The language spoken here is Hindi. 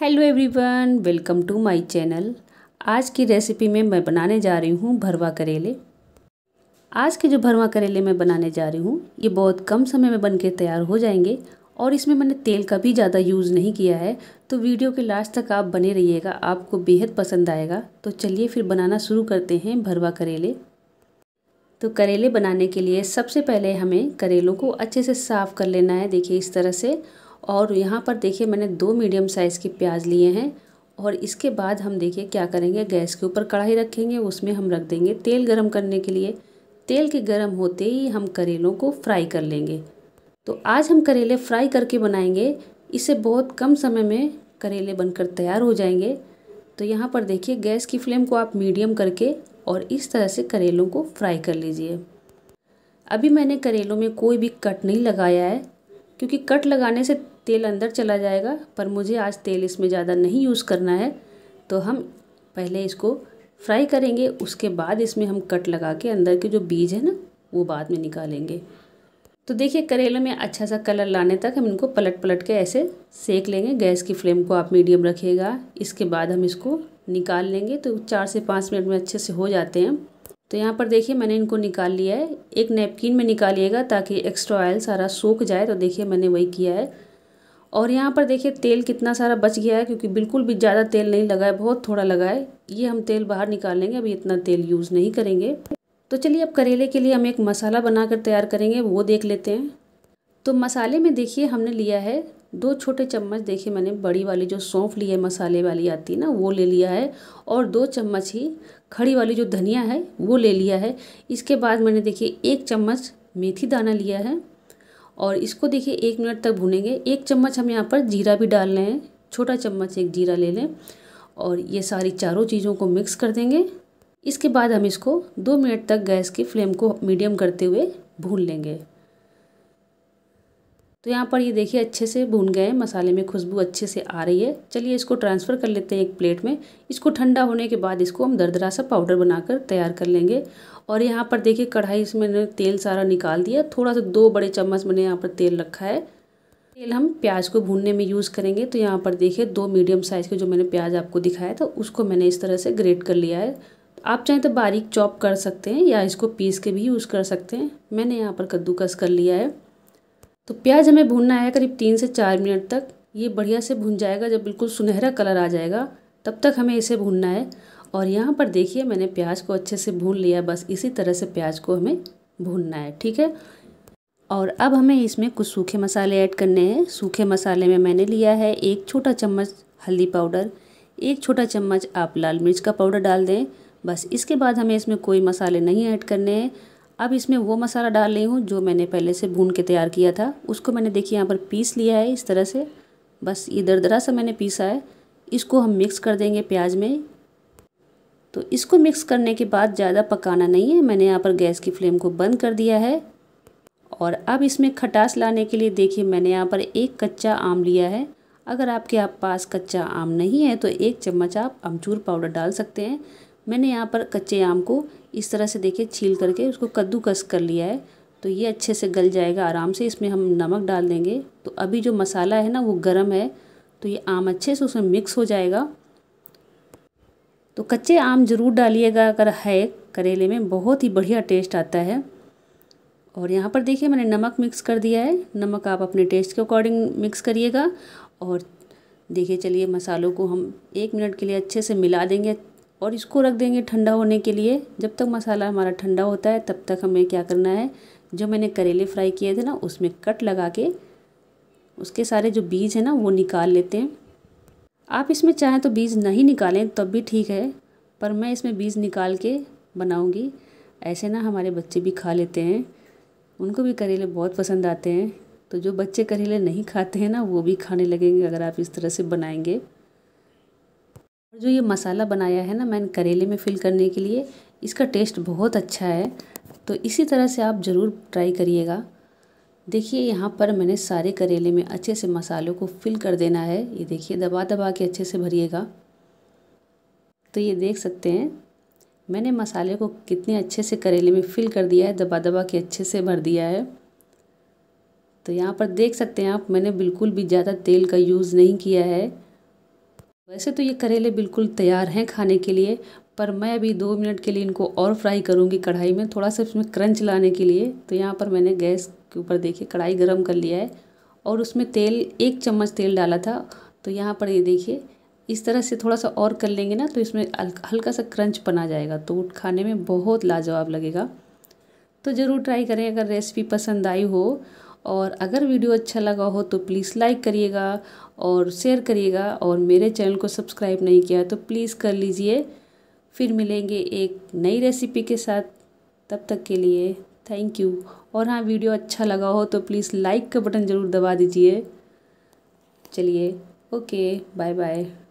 hello everyone welcome to my channel आज की रेसिपी में मैं बनाने जा रही हूँ भरवा करेले आज के जो भरवा करेले मैं बनाने जा रही हूँ ये बहुत कम समय में बनके तैयार हो जाएंगे और इसमें मैंने तेल का भी ज़्यादा यूज़ नहीं किया है तो वीडियो के लास्ट तक आप बने रहिएगा आपको बेहद पसंद आएगा तो चलिए फिर बनाना शुरू करते हैं भरवा करेले तो करेले बनाने के लिए सबसे पहले हमें करेलों को अच्छे से साफ़ कर लेना है देखिए इस तरह से और यहाँ पर देखिए मैंने दो मीडियम साइज़ के प्याज लिए हैं और इसके बाद हम देखिए क्या करेंगे गैस के ऊपर कढ़ाई रखेंगे उसमें हम रख देंगे तेल गरम करने के लिए तेल के गरम होते ही हम करेलों को फ्राई कर लेंगे तो आज हम करेले फ्राई करके बनाएंगे इसे बहुत कम समय में करेले बनकर तैयार हो जाएंगे तो यहाँ पर देखिए गैस की फ्लेम को आप मीडियम करके और इस तरह से करेलों को फ्राई कर लीजिए अभी मैंने करेलों में कोई भी कट नहीं लगाया है क्योंकि कट लगाने से तेल अंदर चला जाएगा पर मुझे आज तेल इसमें ज़्यादा नहीं यूज़ करना है तो हम पहले इसको फ्राई करेंगे उसके बाद इसमें हम कट लगा के अंदर के जो बीज है ना वो बाद में निकालेंगे तो देखिए करेले में अच्छा सा कलर लाने तक हम इनको पलट पलट के ऐसे सेक लेंगे गैस की फ्लेम को आप मीडियम रखिएगा इसके बाद हम इसको निकाल लेंगे तो चार से पाँच मिनट में अच्छे से हो जाते हैं तो यहाँ पर देखिए मैंने इनको निकाल लिया है एक नैपकिन में निकालिएगा ताकि एक्स्ट्रा ऑयल सारा सूख जाए तो देखिए मैंने वही किया है और यहाँ पर देखिए तेल कितना सारा बच गया है क्योंकि बिल्कुल भी ज़्यादा तेल नहीं लगा है बहुत थोड़ा लगा है ये हम तेल बाहर निकाल लेंगे अभी इतना तेल यूज़ नहीं करेंगे तो चलिए अब करेले के लिए हम एक मसाला बनाकर तैयार करेंगे वो देख लेते हैं तो मसाले में देखिए हमने लिया है दो छोटे चम्मच देखिए मैंने बड़ी वाली जो सौंफ ली है मसाले वाली आती है ना वो ले लिया है और दो चम्मच ही खड़ी वाली जो धनिया है वो ले लिया है इसके बाद मैंने देखिए एक चम्मच मेथी दाना लिया है और इसको देखिए एक मिनट तक भुनेंगे एक चम्मच हम यहाँ पर जीरा भी डाल रहे हैं छोटा चम्मच एक जीरा ले लें और ये सारी चारों चीज़ों को मिक्स कर देंगे इसके बाद हम इसको दो मिनट तक गैस की फ्लेम को मीडियम करते हुए भून लेंगे तो यहाँ पर ये देखिए अच्छे से भून गए हैं मसाले में खुशबू अच्छे से आ रही है चलिए इसको ट्रांसफ़र कर लेते हैं एक प्लेट में इसको ठंडा होने के बाद इसको हम दरदरा सा पाउडर बनाकर तैयार कर लेंगे और यहाँ पर देखिए कढ़ाई से मैंने तेल सारा निकाल दिया थोड़ा सा दो बड़े चम्मच मैंने यहाँ पर तेल रखा है तेल हम प्याज को भूनने में यूज़ करेंगे तो यहाँ पर देखिए दो मीडियम साइज़ के जो मैंने प्याज आपको दिखाया था उसको मैंने इस तरह से ग्रेट कर लिया है आप चाहें तो बारीक चॉप कर सकते हैं या इसको पीस के भी यूज़ कर सकते हैं मैंने यहाँ पर कद्दूकस कर लिया है तो प्याज हमें भूनना है करीब तीन से चार मिनट तक ये बढ़िया से भून जाएगा जब बिल्कुल सुनहरा कलर आ जाएगा तब तक हमें इसे भूनना है और यहाँ पर देखिए मैंने प्याज को अच्छे से भून लिया बस इसी तरह से प्याज को हमें भूनना है ठीक है और अब हमें इसमें कुछ सूखे मसाले ऐड करने हैं सूखे मसाले में मैंने लिया है एक छोटा चम्मच हल्दी पाउडर एक छोटा चम्मच आप लाल मिर्च का पाउडर डाल दें बस इसके बाद हमें इसमें कोई मसाले नहीं ऐड करने हैं अब इसमें वो मसाला डाल रही हूँ जो मैंने पहले से भून के तैयार किया था उसको मैंने देखिए यहाँ पर पीस लिया है इस तरह से बस ये दरदरा सा मैंने पीसा है इसको हम मिक्स कर देंगे प्याज में तो इसको मिक्स करने के बाद ज़्यादा पकाना नहीं है मैंने यहाँ पर गैस की फ्लेम को बंद कर दिया है और अब इसमें खटास लाने के लिए देखिए मैंने यहाँ पर एक कच्चा आम लिया है अगर आपके आप पास कच्चा आम नहीं है तो एक चम्मच आप अमचूर पाउडर डाल सकते हैं मैंने यहाँ पर कच्चे आम को इस तरह से देखिए छील करके उसको कद्दूकस कर लिया है तो ये अच्छे से गल जाएगा आराम से इसमें हम नमक डाल देंगे तो अभी जो मसाला है ना वो गर्म है तो ये आम अच्छे से उसमें मिक्स हो जाएगा तो कच्चे आम ज़रूर डालिएगा अगर है करेले में बहुत ही बढ़िया टेस्ट आता है और यहाँ पर देखिए मैंने नमक मिक्स कर दिया है नमक आप अपने टेस्ट के अकॉर्डिंग मिक्स करिएगा और देखिए चलिए मसालों को हम एक मिनट के लिए अच्छे से मिला देंगे और इसको रख देंगे ठंडा होने के लिए जब तक मसाला हमारा ठंडा होता है तब तक हमें क्या करना है जो मैंने करेले फ्राई किए थे ना उसमें कट लगा के उसके सारे जो बीज है ना वो निकाल लेते हैं आप इसमें चाहें तो बीज नहीं निकालें तब भी ठीक है पर मैं इसमें बीज निकाल के बनाऊँगी ऐसे ना हमारे बच्चे भी खा लेते हैं उनको भी करेले बहुत पसंद आते हैं तो जो बच्चे करेले नहीं खाते हैं ना वो भी खाने लगेंगे अगर आप इस तरह से बनाएंगे और जो ये मसाला बनाया है ना मैंने करेले में फिल करने के लिए इसका टेस्ट बहुत अच्छा है तो इसी तरह से आप ज़रूर ट्राई करिएगा देखिए यहाँ पर मैंने सारे करेले में अच्छे से मसालों को फिल कर देना है ये देखिए दबा दबा के अच्छे से भरिएगा तो ये देख सकते हैं मैंने मसाले को कितने अच्छे से करेले में फिल कर दिया है दबा दबा के अच्छे से भर दिया है तो यहाँ पर देख सकते हैं आप मैंने बिल्कुल भी ज़्यादा तेल का यूज़ नहीं किया है वैसे तो ये करेले बिल्कुल तैयार हैं खाने के लिए पर मैं अभी दो मिनट के लिए इनको और फ्राई करूँगी कढ़ाई में थोड़ा सा इसमें क्रंच लाने के लिए तो यहाँ पर मैंने गैस के ऊपर देखिए कढ़ाई गर्म कर लिया है और उसमें तेल एक चम्मच तेल डाला था तो यहाँ पर ये देखिए इस तरह से थोड़ा सा और कर लेंगे ना तो इसमें हल्का सा क्रंच बना जाएगा तो खाने में बहुत लाजवाब लगेगा तो ज़रूर ट्राई करें अगर रेसिपी पसंद आई हो और अगर वीडियो अच्छा लगा हो तो प्लीज़ लाइक करिएगा और शेयर करिएगा और मेरे चैनल को सब्सक्राइब नहीं किया तो प्लीज़ कर लीजिए फिर मिलेंगे एक नई रेसिपी के साथ तब तक के लिए थैंक यू और हाँ वीडियो अच्छा लगा हो तो प्लीज़ लाइक का बटन ज़रूर दबा दीजिए चलिए ओके बाय बाय